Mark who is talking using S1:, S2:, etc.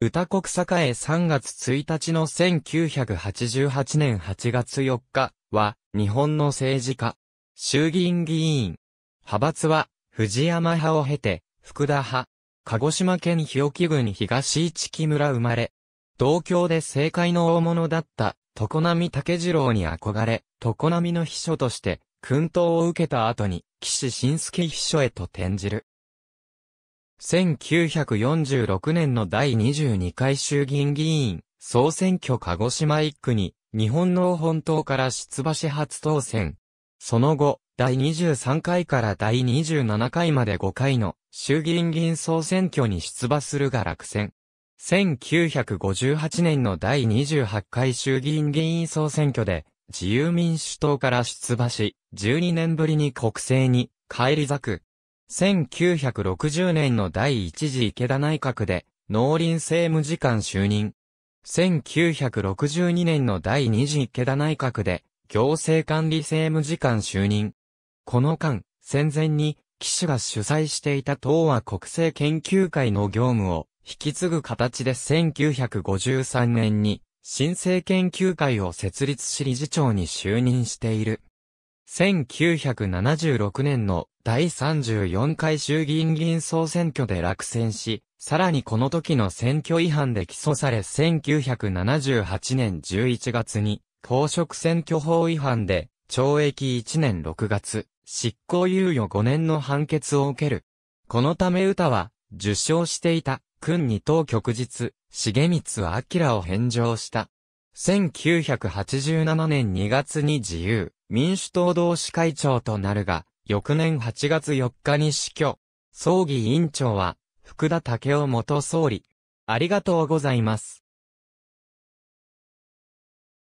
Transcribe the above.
S1: 歌国栄3月1日の1988年8月4日は、日本の政治家、衆議院議員。派閥は、藤山派を経て、福田派。鹿児島県日置郡東市木村生まれ。同郷で政界の大物だった、常波武次郎に憧れ、常波の秘書として、訓導を受けた後に、岸信介秘書へと転じる。1946年の第22回衆議院議員、総選挙鹿児島1区に、日本の本党から出馬し初当選。その後、第23回から第27回まで5回の衆議院議員総選挙に出馬するが落選。1958年の第28回衆議院議員総選挙で、自由民主党から出馬し、12年ぶりに国政に、返り咲く。1960年の第一次池田内閣で、農林政務次官就任。1962年の第二次池田内閣で、行政管理政務次官就任。この間、戦前に、岸が主催していた東和国政研究会の業務を引き継ぐ形で1953年に新政研究会を設立し理事長に就任している。1976年の第34回衆議院議員総選挙で落選し、さらにこの時の選挙違反で起訴され1978年11月に、公職選挙法違反で、懲役1年6月、執行猶予5年の判決を受ける。このため歌は、受賞していた、君に当局日、重光明を返上した。1987年2月に自由、民主党同志会長となるが、翌年8月4日に死去。葬儀委員長は、福田武夫元総理。ありがとうございます。